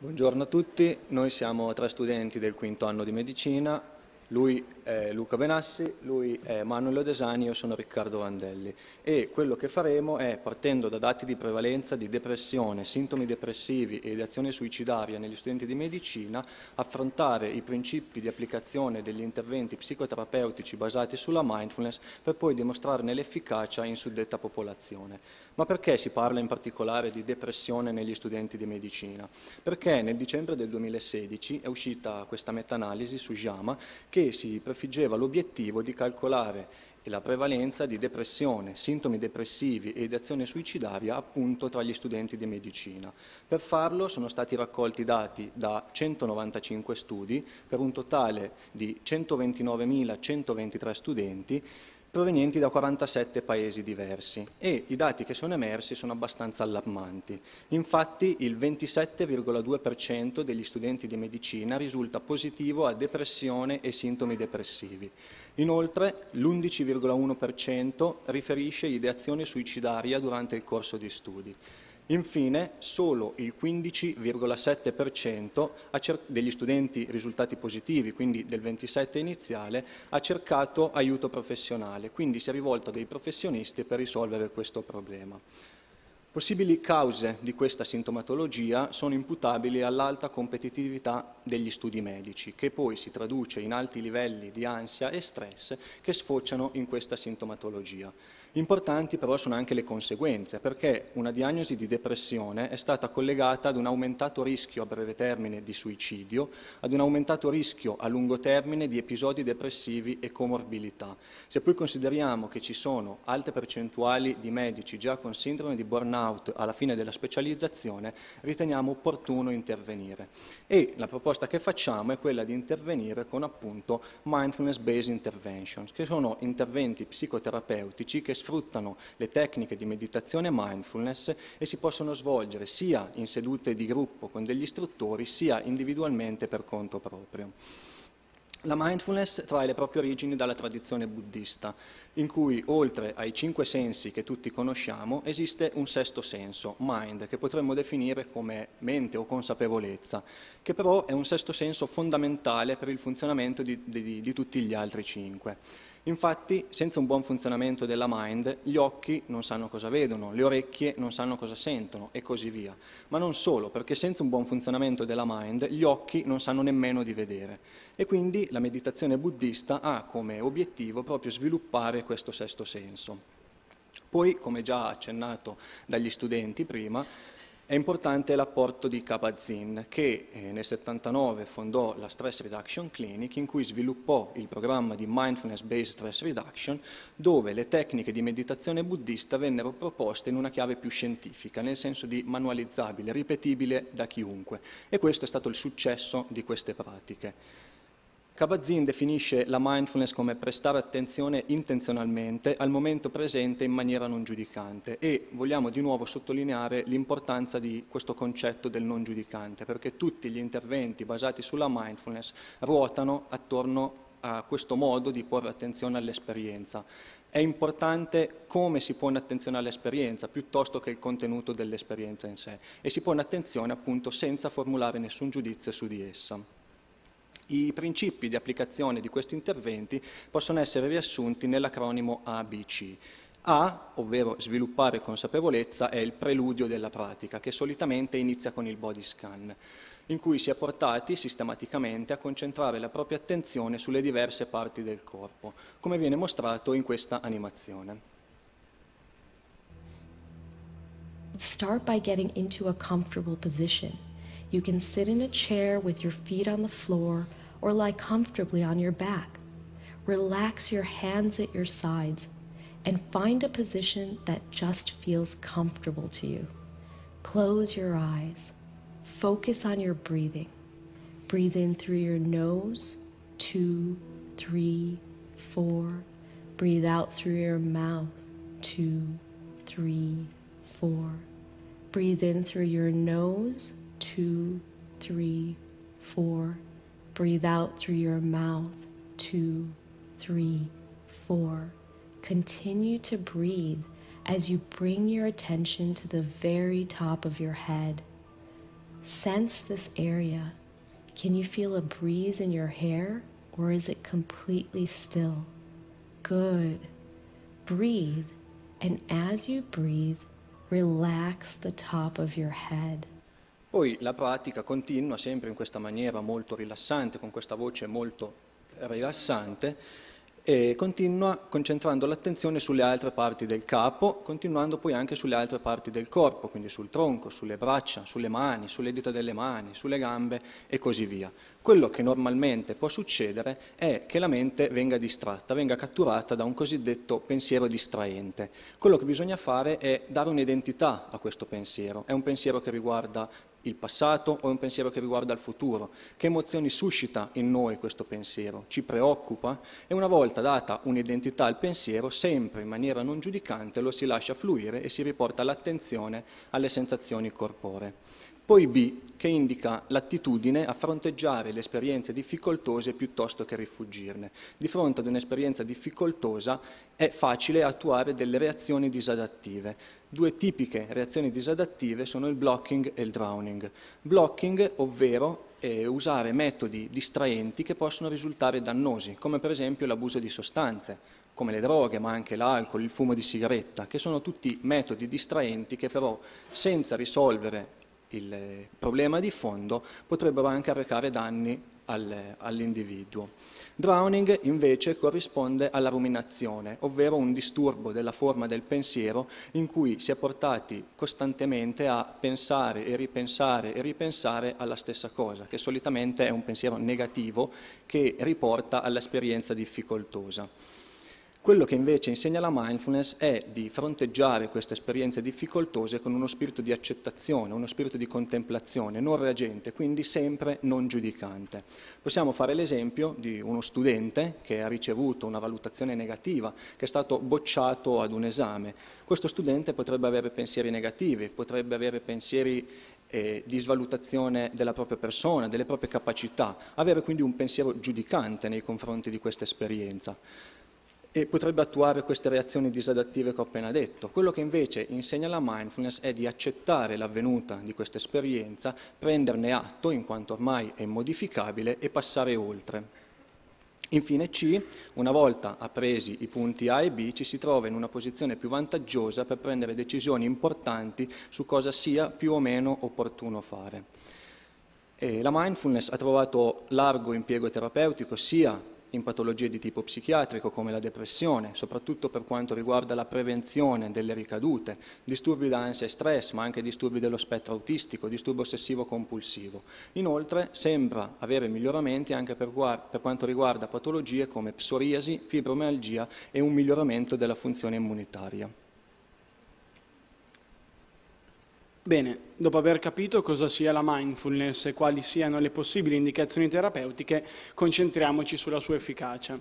Buongiorno a tutti, noi siamo tre studenti del quinto anno di medicina lui è Luca Benassi, lui è Manuel Desani, io sono Riccardo Vandelli e quello che faremo è, partendo da dati di prevalenza di depressione, sintomi depressivi e di azione suicidaria negli studenti di medicina, affrontare i principi di applicazione degli interventi psicoterapeutici basati sulla mindfulness per poi dimostrarne l'efficacia in suddetta popolazione. Ma perché si parla in particolare di depressione negli studenti di medicina? Perché nel dicembre del 2016 è uscita questa meta-analisi su JAMA che che si prefiggeva l'obiettivo di calcolare la prevalenza di depressione, sintomi depressivi e di azione suicidaria appunto tra gli studenti di medicina. Per farlo sono stati raccolti dati da 195 studi per un totale di 129.123 studenti provenienti da 47 paesi diversi e i dati che sono emersi sono abbastanza allarmanti. Infatti il 27,2% degli studenti di medicina risulta positivo a depressione e sintomi depressivi. Inoltre l'11,1% riferisce ideazione suicidaria durante il corso di studi. Infine, solo il 15,7% degli studenti risultati positivi, quindi del 27 iniziale, ha cercato aiuto professionale, quindi si è rivolto a dei professionisti per risolvere questo problema. Possibili cause di questa sintomatologia sono imputabili all'alta competitività degli studi medici, che poi si traduce in alti livelli di ansia e stress che sfociano in questa sintomatologia. Importanti però sono anche le conseguenze, perché una diagnosi di depressione è stata collegata ad un aumentato rischio a breve termine di suicidio, ad un aumentato rischio a lungo termine di episodi depressivi e comorbilità. Se poi consideriamo che ci sono alte percentuali di medici già con sindrome di burnout alla fine della specializzazione, riteniamo opportuno intervenire. E la proposta che facciamo è quella di intervenire con appunto mindfulness based interventions, che sono interventi psicoterapeutici che sfruttano le tecniche di meditazione mindfulness e si possono svolgere sia in sedute di gruppo con degli istruttori, sia individualmente per conto proprio. La mindfulness trae le proprie origini dalla tradizione buddista, in cui oltre ai cinque sensi che tutti conosciamo esiste un sesto senso, mind, che potremmo definire come mente o consapevolezza, che però è un sesto senso fondamentale per il funzionamento di, di, di tutti gli altri cinque. Infatti, senza un buon funzionamento della mind, gli occhi non sanno cosa vedono, le orecchie non sanno cosa sentono e così via. Ma non solo, perché senza un buon funzionamento della mind, gli occhi non sanno nemmeno di vedere. E quindi la meditazione buddista ha come obiettivo proprio sviluppare questo sesto senso. Poi, come già accennato dagli studenti prima, è importante l'apporto di Kabat-Zinn che eh, nel 79 fondò la Stress Reduction Clinic, in cui sviluppò il programma di Mindfulness Based Stress Reduction, dove le tecniche di meditazione buddista vennero proposte in una chiave più scientifica, nel senso di manualizzabile, ripetibile da chiunque. E questo è stato il successo di queste pratiche. Kabat-Zinn definisce la mindfulness come prestare attenzione intenzionalmente al momento presente in maniera non giudicante e vogliamo di nuovo sottolineare l'importanza di questo concetto del non giudicante perché tutti gli interventi basati sulla mindfulness ruotano attorno a questo modo di porre attenzione all'esperienza. È importante come si pone attenzione all'esperienza piuttosto che il contenuto dell'esperienza in sé e si pone attenzione appunto senza formulare nessun giudizio su di essa. I principi di applicazione di questi interventi possono essere riassunti nell'acronimo ABC. A, ovvero sviluppare consapevolezza, è il preludio della pratica, che solitamente inizia con il body scan, in cui si è portati sistematicamente a concentrare la propria attenzione sulle diverse parti del corpo, come viene mostrato in questa animazione. Start by getting into a comfortable position. You can sit in a chair with your feet on the floor or lie comfortably on your back. Relax your hands at your sides and find a position that just feels comfortable to you. Close your eyes. Focus on your breathing. Breathe in through your nose, two, three, four. Breathe out through your mouth, two, three, four. Breathe in through your nose, two, three, four. Breathe out through your mouth. Two, three, four. Continue to breathe as you bring your attention to the very top of your head. Sense this area. Can you feel a breeze in your hair or is it completely still? Good. Breathe, and as you breathe, relax the top of your head. Poi la pratica continua sempre in questa maniera molto rilassante, con questa voce molto rilassante, e continua concentrando l'attenzione sulle altre parti del capo, continuando poi anche sulle altre parti del corpo, quindi sul tronco, sulle braccia, sulle mani, sulle dita delle mani, sulle gambe e così via. Quello che normalmente può succedere è che la mente venga distratta, venga catturata da un cosiddetto pensiero distraente. Quello che bisogna fare è dare un'identità a questo pensiero. È un pensiero che riguarda il passato o è un pensiero che riguarda il futuro? Che emozioni suscita in noi questo pensiero? Ci preoccupa? E una volta data un'identità al pensiero, sempre in maniera non giudicante lo si lascia fluire e si riporta l'attenzione alle sensazioni corporee. Poi B, che indica l'attitudine a fronteggiare le esperienze difficoltose piuttosto che rifuggirne. Di fronte ad un'esperienza difficoltosa è facile attuare delle reazioni disadattive. Due tipiche reazioni disadattive sono il blocking e il drowning. Blocking, ovvero eh, usare metodi distraenti che possono risultare dannosi, come per esempio l'abuso di sostanze, come le droghe, ma anche l'alcol, il fumo di sigaretta, che sono tutti metodi distraenti che però senza risolvere il problema di fondo potrebbero anche arrecare danni all'individuo. Drowning invece corrisponde alla ruminazione, ovvero un disturbo della forma del pensiero in cui si è portati costantemente a pensare e ripensare e ripensare alla stessa cosa, che solitamente è un pensiero negativo che riporta all'esperienza difficoltosa. Quello che invece insegna la mindfulness è di fronteggiare queste esperienze difficoltose con uno spirito di accettazione, uno spirito di contemplazione, non reagente, quindi sempre non giudicante. Possiamo fare l'esempio di uno studente che ha ricevuto una valutazione negativa, che è stato bocciato ad un esame. Questo studente potrebbe avere pensieri negativi, potrebbe avere pensieri eh, di svalutazione della propria persona, delle proprie capacità, avere quindi un pensiero giudicante nei confronti di questa esperienza e potrebbe attuare queste reazioni disadattive che ho appena detto. Quello che invece insegna la mindfulness è di accettare l'avvenuta di questa esperienza, prenderne atto in quanto ormai è modificabile e passare oltre. Infine C, una volta appresi i punti A e B ci si trova in una posizione più vantaggiosa per prendere decisioni importanti su cosa sia più o meno opportuno fare. E la mindfulness ha trovato largo impiego terapeutico sia in patologie di tipo psichiatrico come la depressione, soprattutto per quanto riguarda la prevenzione delle ricadute, disturbi da ansia e stress, ma anche disturbi dello spettro autistico, disturbo ossessivo compulsivo. Inoltre sembra avere miglioramenti anche per, per quanto riguarda patologie come psoriasi, fibromialgia e un miglioramento della funzione immunitaria. Bene, dopo aver capito cosa sia la mindfulness e quali siano le possibili indicazioni terapeutiche, concentriamoci sulla sua efficacia.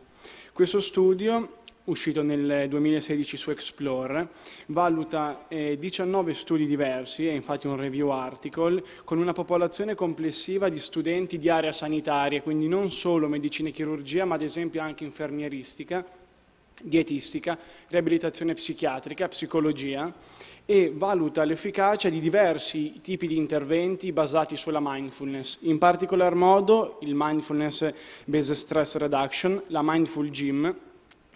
Questo studio, uscito nel 2016 su Explore, valuta eh, 19 studi diversi, è infatti un review article, con una popolazione complessiva di studenti di area sanitaria, quindi non solo medicina e chirurgia, ma ad esempio anche infermieristica, dietistica, riabilitazione psichiatrica, psicologia e valuta l'efficacia di diversi tipi di interventi basati sulla mindfulness, in particolar modo il mindfulness based stress reduction, la mindful gym,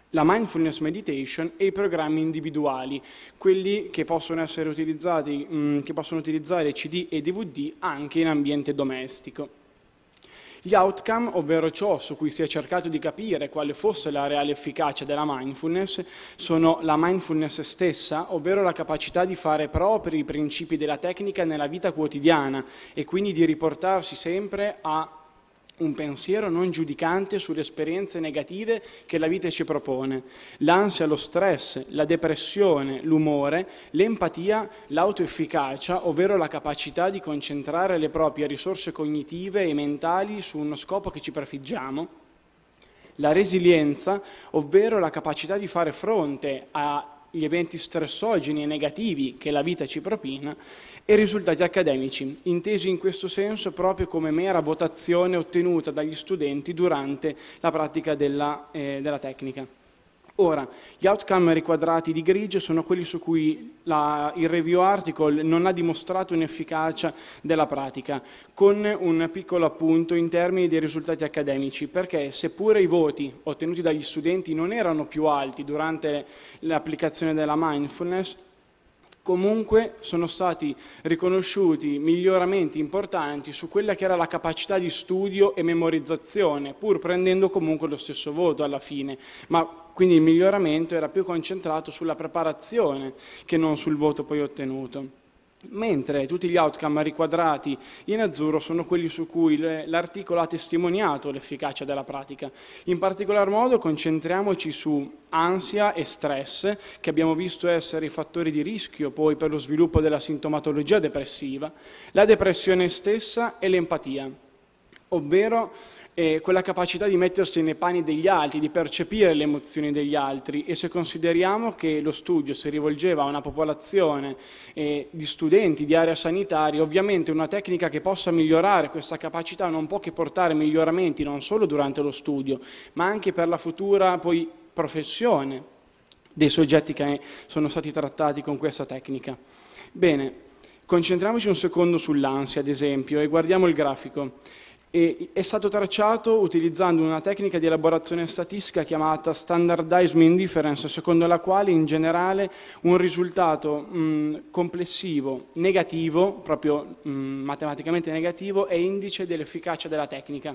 la mindfulness meditation e i programmi individuali, quelli che possono essere utilizzati, mm, che possono utilizzare CD e DVD anche in ambiente domestico. Gli outcome, ovvero ciò su cui si è cercato di capire quale fosse la reale efficacia della mindfulness, sono la mindfulness stessa, ovvero la capacità di fare propri i principi della tecnica nella vita quotidiana e quindi di riportarsi sempre a un pensiero non giudicante sulle esperienze negative che la vita ci propone, l'ansia, lo stress, la depressione, l'umore, l'empatia, l'autoefficacia, ovvero la capacità di concentrare le proprie risorse cognitive e mentali su uno scopo che ci prefiggiamo, la resilienza, ovvero la capacità di fare fronte a gli eventi stressogeni e negativi che la vita ci propina e risultati accademici, intesi in questo senso proprio come mera votazione ottenuta dagli studenti durante la pratica della, eh, della tecnica. Ora, gli outcome riquadrati di grigio sono quelli su cui la, il review article non ha dimostrato un'efficacia della pratica, con un piccolo appunto in termini dei risultati accademici, perché seppure i voti ottenuti dagli studenti non erano più alti durante l'applicazione della mindfulness, comunque sono stati riconosciuti miglioramenti importanti su quella che era la capacità di studio e memorizzazione, pur prendendo comunque lo stesso voto alla fine, ma quindi il miglioramento era più concentrato sulla preparazione che non sul voto poi ottenuto mentre tutti gli outcome riquadrati in azzurro sono quelli su cui l'articolo ha testimoniato l'efficacia della pratica. In particolar modo concentriamoci su ansia e stress, che abbiamo visto essere i fattori di rischio poi per lo sviluppo della sintomatologia depressiva, la depressione stessa e l'empatia, ovvero eh, quella capacità di mettersi nei panni degli altri, di percepire le emozioni degli altri e se consideriamo che lo studio si rivolgeva a una popolazione eh, di studenti di area sanitaria, ovviamente una tecnica che possa migliorare questa capacità non può che portare miglioramenti non solo durante lo studio, ma anche per la futura poi, professione dei soggetti che sono stati trattati con questa tecnica. Bene, concentriamoci un secondo sull'ansia, ad esempio, e guardiamo il grafico e è stato tracciato utilizzando una tecnica di elaborazione statistica chiamata standardized mean difference, secondo la quale in generale un risultato mh, mm, complessivo negativo, proprio mh, mm, matematicamente negativo, è indice dell'efficacia della tecnica.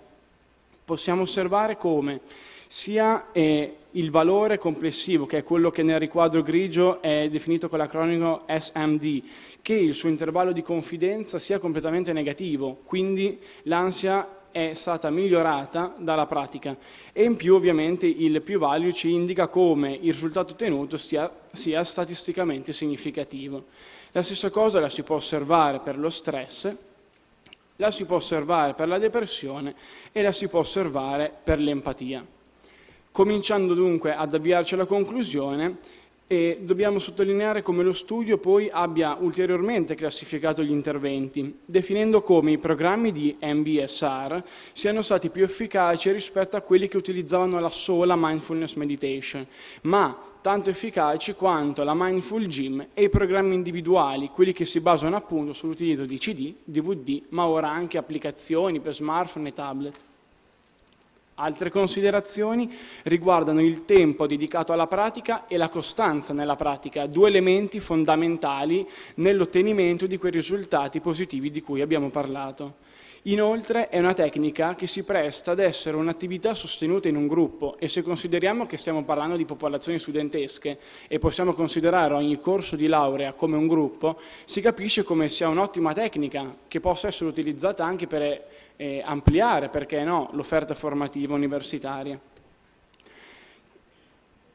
Possiamo osservare come sia eh, il valore complessivo, che è quello che nel riquadro grigio è definito con l'acronimo SMD, che il suo intervallo di confidenza sia completamente negativo, quindi l'ansia è stata migliorata dalla pratica e in più ovviamente il più value ci indica come il risultato ottenuto stia, sia statisticamente significativo. La stessa cosa la si può osservare per lo stress, la si può osservare per la depressione e la si può osservare per l'empatia. Cominciando dunque ad avviarci alla conclusione, e dobbiamo sottolineare come lo studio poi abbia ulteriormente classificato gli interventi, definendo come i programmi di MBSR siano stati più efficaci rispetto a quelli che utilizzavano la sola mindfulness meditation, ma tanto efficaci quanto la mindful gym e i programmi individuali, quelli che si basano appunto sull'utilizzo di CD, DVD, ma ora anche applicazioni per smartphone e tablet. Altre considerazioni riguardano il tempo dedicato alla pratica e la costanza nella pratica, due elementi fondamentali nell'ottenimento di quei risultati positivi di cui abbiamo parlato. Inoltre è una tecnica che si presta ad essere un'attività sostenuta in un gruppo e se consideriamo che stiamo parlando di popolazioni studentesche e possiamo considerare ogni corso di laurea come un gruppo, si capisce come sia un'ottima tecnica che possa essere utilizzata anche per eh, ampliare, perché no, l'offerta formativa universitaria.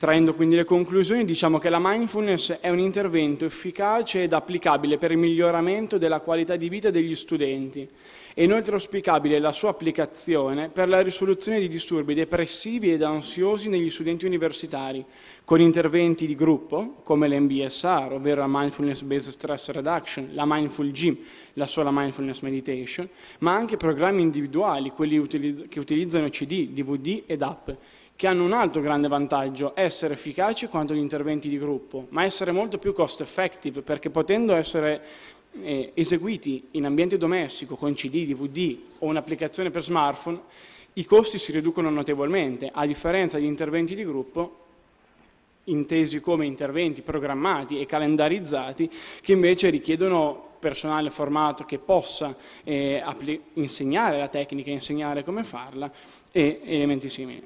Traendo quindi le conclusioni, diciamo che la mindfulness è un intervento efficace ed applicabile per il miglioramento della qualità di vita degli studenti. È inoltre auspicabile la sua applicazione per la risoluzione di disturbi depressivi ed ansiosi negli studenti universitari, con interventi di gruppo come l'MBSR, ovvero la Mindfulness Based Stress Reduction, la Mindful Gym, la sola Mindfulness Meditation, ma anche programmi individuali, quelli che utilizzano CD, DVD ed app che hanno un altro grande vantaggio, essere efficaci quanto gli interventi di gruppo, ma essere molto più cost effective, perché potendo essere eh, eseguiti in ambiente domestico con CD, DVD o un'applicazione per smartphone, i costi si riducono notevolmente, a differenza di interventi di gruppo intesi come interventi programmati e calendarizzati che invece richiedono personale formato che possa eh, insegnare la tecnica, insegnare come farla e elementi simili.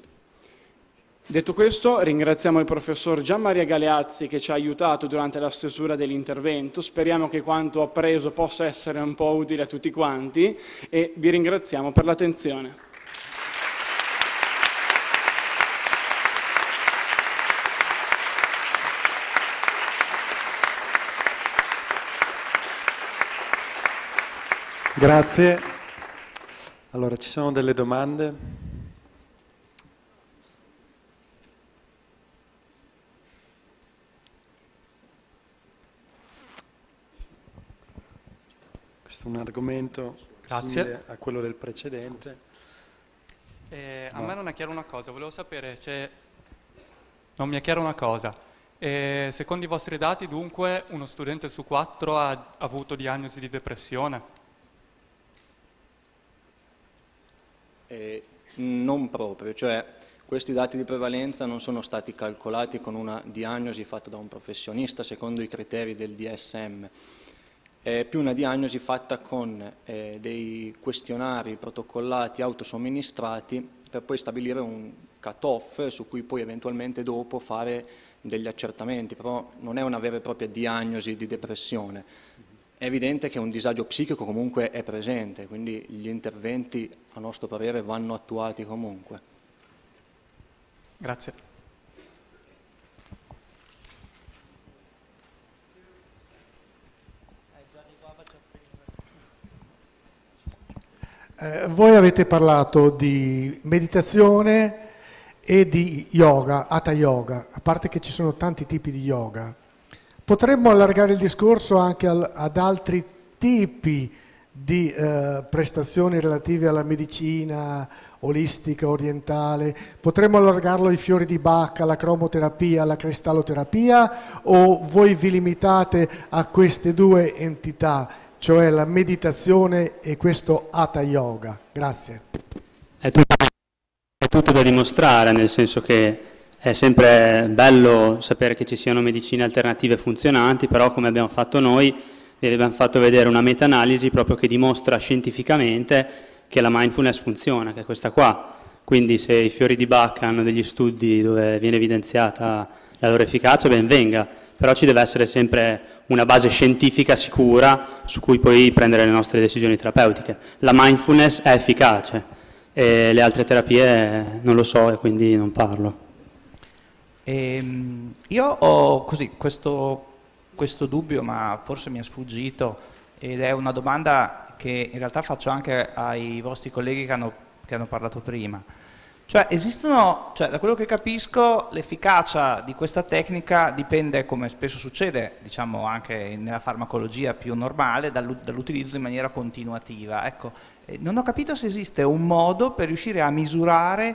Detto questo, ringraziamo il professor Gianmaria Galeazzi che ci ha aiutato durante la stesura dell'intervento. Speriamo che quanto appreso possa essere un po' utile a tutti quanti e vi ringraziamo per l'attenzione. Grazie. Allora, ci sono delle domande? Questo è un argomento simile a quello del precedente. Eh, a me non è chiaro una cosa, volevo sapere se... Non mi è chiara una cosa. Eh, secondo i vostri dati, dunque, uno studente su quattro ha avuto diagnosi di depressione? Eh, non proprio, cioè questi dati di prevalenza non sono stati calcolati con una diagnosi fatta da un professionista secondo i criteri del DSM eh, più una diagnosi fatta con eh, dei questionari protocollati autosomministrati per poi stabilire un cut-off su cui poi eventualmente dopo fare degli accertamenti, però non è una vera e propria diagnosi di depressione. È evidente che un disagio psichico comunque è presente, quindi gli interventi a nostro parere vanno attuati comunque. Grazie. Eh, voi avete parlato di meditazione e di yoga, hatha yoga, a parte che ci sono tanti tipi di yoga. Potremmo allargare il discorso anche al, ad altri tipi di eh, prestazioni relative alla medicina olistica orientale, potremmo allargarlo ai fiori di bacca, alla cromoterapia, alla cristalloterapia o voi vi limitate a queste due entità? cioè la meditazione e questo Hatha Yoga. Grazie. È tutto, è tutto da dimostrare, nel senso che è sempre bello sapere che ci siano medicine alternative funzionanti, però come abbiamo fatto noi, vi abbiamo fatto vedere una meta-analisi proprio che dimostra scientificamente che la mindfulness funziona, che è questa qua. Quindi se i fiori di Bach hanno degli studi dove viene evidenziata la loro efficacia, ben venga però ci deve essere sempre una base scientifica sicura su cui poi prendere le nostre decisioni terapeutiche. La mindfulness è efficace e le altre terapie non lo so e quindi non parlo. Ehm, io ho così, questo, questo dubbio, ma forse mi è sfuggito, ed è una domanda che in realtà faccio anche ai vostri colleghi che hanno, che hanno parlato prima. Cioè, esistono, cioè, da quello che capisco, l'efficacia di questa tecnica dipende, come spesso succede, diciamo anche nella farmacologia più normale, dall'utilizzo in maniera continuativa. Ecco, eh, non ho capito se esiste un modo per riuscire a misurare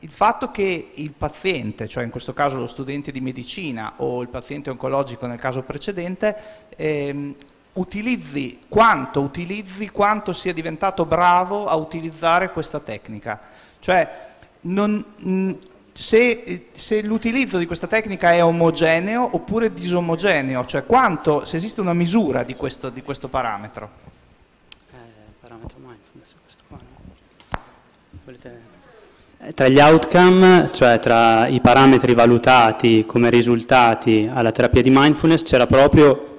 il fatto che il paziente, cioè in questo caso lo studente di medicina o il paziente oncologico nel caso precedente, ehm, utilizzi, quanto utilizzi, quanto sia diventato bravo a utilizzare questa tecnica. Cioè, non, mm, se, se l'utilizzo di questa tecnica è omogeneo oppure disomogeneo, cioè quanto, se esiste una misura di questo, di questo parametro. Eh, parametro mindfulness, questo qua, eh, Tra gli outcome, cioè tra i parametri valutati come risultati alla terapia di mindfulness, c'era proprio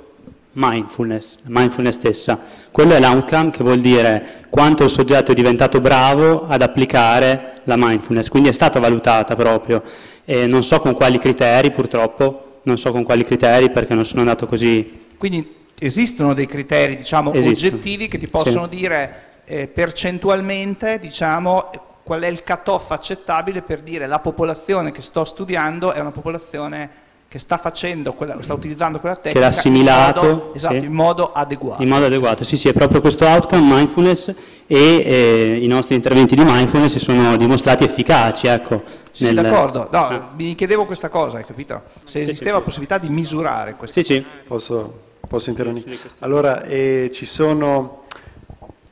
mindfulness, mindfulness stessa. Quello è l'outcome che vuol dire quanto il soggetto è diventato bravo ad applicare la mindfulness, quindi è stata valutata proprio e non so con quali criteri purtroppo, non so con quali criteri perché non sono andato così. Quindi esistono dei criteri diciamo esistono. oggettivi che ti possono sì. dire eh, percentualmente diciamo qual è il cutoff accettabile per dire la popolazione che sto studiando è una popolazione che sta facendo, quella, sta utilizzando quella tecnica. Che l'ha assimilato. In modo, esatto, sì. in modo adeguato. In modo adeguato, sì, sì, è proprio questo outcome, mindfulness, e eh, i nostri interventi di mindfulness si sono dimostrati efficaci, ecco. Nel... Sì, d'accordo, no, ah. mi chiedevo questa cosa, hai capito? Se esisteva la possibilità di misurare questo. Sì, sì. Posso, posso intervenire? Allora, eh, ci sono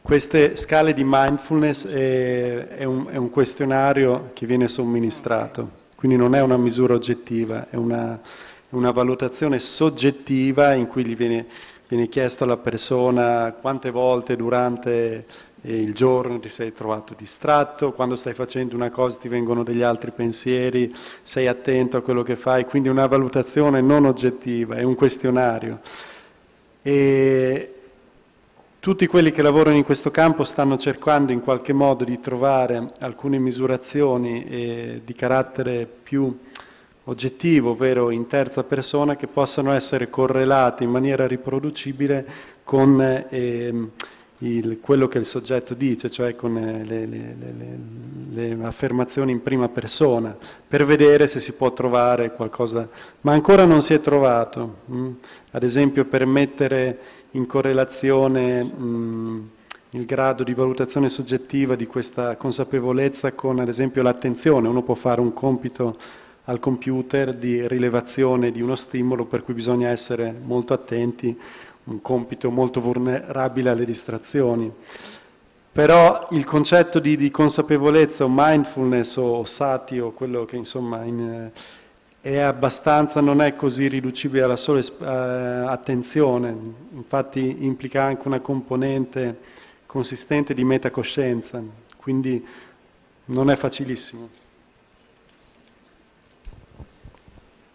queste scale di mindfulness, eh, è, un, è un questionario che viene somministrato quindi non è una misura oggettiva, è una, una valutazione soggettiva in cui gli viene, viene, chiesto alla persona quante volte durante eh, il giorno ti sei trovato distratto, quando stai facendo una cosa ti vengono degli altri pensieri, sei attento a quello che fai, quindi è una valutazione non oggettiva, è un questionario. E, tutti quelli che lavorano in questo campo stanno cercando in qualche modo di trovare alcune misurazioni eh, di carattere più oggettivo, ovvero in terza persona, che possano essere correlate in maniera riproducibile con eh, il, quello che il soggetto dice, cioè con eh, le, le, le, le, affermazioni in prima persona, per vedere se si può trovare qualcosa. Ma ancora non si è trovato. Mh? Mm. Ad esempio per mettere in correlazione mh, il grado di valutazione soggettiva di questa consapevolezza con ad esempio l'attenzione. Uno può fare un compito al computer di rilevazione di uno stimolo per cui bisogna essere molto attenti, un compito molto vulnerabile alle distrazioni. Però il concetto di, di consapevolezza o mindfulness o, sati o quello che insomma in, eh, è abbastanza, non è così riducibile alla sola eh, attenzione, infatti implica anche una componente consistente di metacoscienza, quindi non è facilissimo.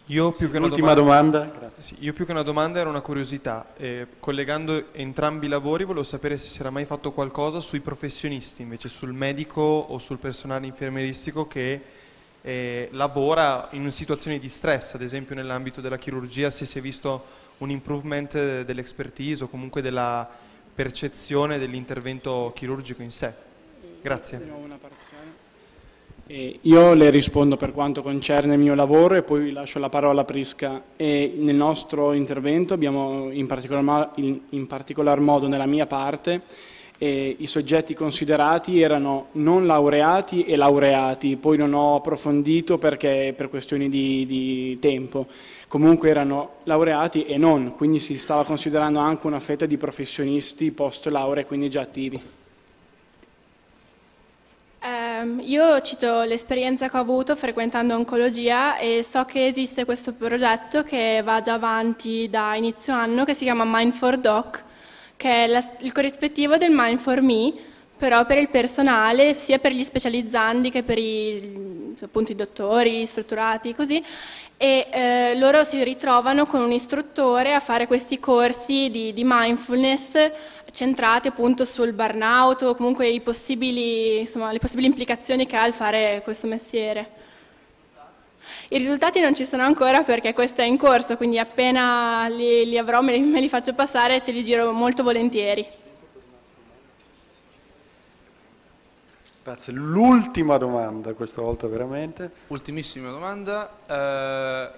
Io più, sì, domanda, domanda. Sì, io più, che una domanda, era una curiosità. Eh, collegando entrambi i lavori volevo sapere se si era mai fatto qualcosa sui professionisti, invece sul medico o sul personale infermieristico che eh, lavora in situazioni di stress, ad esempio nell'ambito della chirurgia se si è visto un improvement dell'expertise o comunque della percezione dell'intervento chirurgico in sé. Grazie. Eh, io le rispondo per quanto concerne il mio lavoro e poi lascio la parola a Prisca. E nel nostro intervento abbiamo in particolar, in, in particolar modo nella mia parte e i soggetti considerati erano non laureati e laureati, poi non ho approfondito perché, per questioni di, di tempo, comunque erano laureati e non, quindi si stava considerando anche una fetta di professionisti post laurea, quindi già attivi. Um, io cito l'esperienza che ho avuto frequentando oncologia e so che esiste questo progetto che va già avanti da inizio anno che si chiama Mind for Doc che è la, il corrispettivo del Mind for Me, però per il personale, sia per gli specializzandi che per i, appunto, i dottori, strutturati, così, e eh, loro si ritrovano con un istruttore a fare questi corsi di, di mindfulness centrati appunto sul burnout o comunque possibili, insomma, le possibili implicazioni che ha il fare questo mestiere. I risultati non ci sono ancora perché questo è in corso, quindi appena li, li avrò me li, me li faccio passare e te li giro molto volentieri. Grazie. L'ultima domanda, questa volta veramente. Ultimissima domanda. Eh,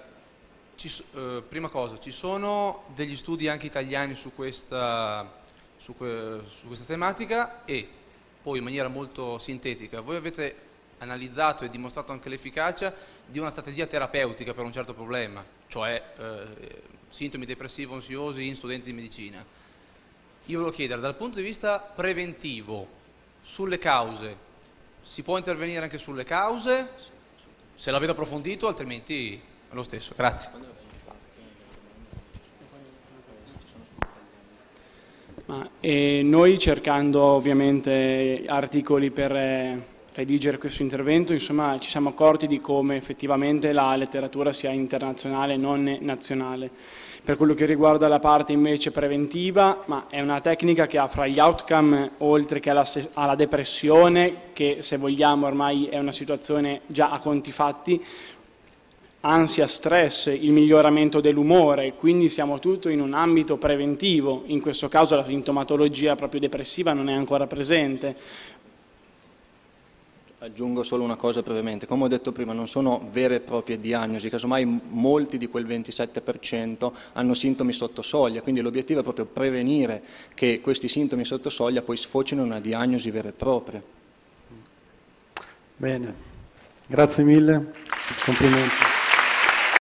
ci, eh, prima cosa, ci sono degli studi anche italiani su questa, su, que, su questa tematica e poi in maniera molto sintetica, voi avete analizzato e dimostrato anche l'efficacia di una strategia terapeutica per un certo problema, cioè eh, sintomi depressivo-ansiosi in studenti di medicina. Io volevo chiedere, dal punto di vista preventivo, sulle cause, si può intervenire anche sulle cause? Se l'avete approfondito, altrimenti è lo stesso. Grazie. Ma, eh, noi cercando ovviamente articoli per... Eh, redigere questo intervento, insomma ci siamo accorti di come effettivamente la letteratura sia internazionale e non nazionale. Per quello che riguarda la parte invece preventiva, ma è una tecnica che ha fra gli outcome, oltre che alla, alla depressione, che se vogliamo ormai è una situazione già a conti fatti, ansia, stress, il miglioramento dell'umore, quindi siamo tutto in un ambito preventivo, in questo caso la sintomatologia proprio depressiva non è ancora presente, Aggiungo solo una cosa brevemente, come ho detto prima non sono vere e proprie diagnosi, casomai molti di quel 27% hanno sintomi sotto soglia, quindi l'obiettivo è proprio prevenire che questi sintomi sotto soglia poi sfocino in una diagnosi vera e propria. Bene, grazie mille, complimenti.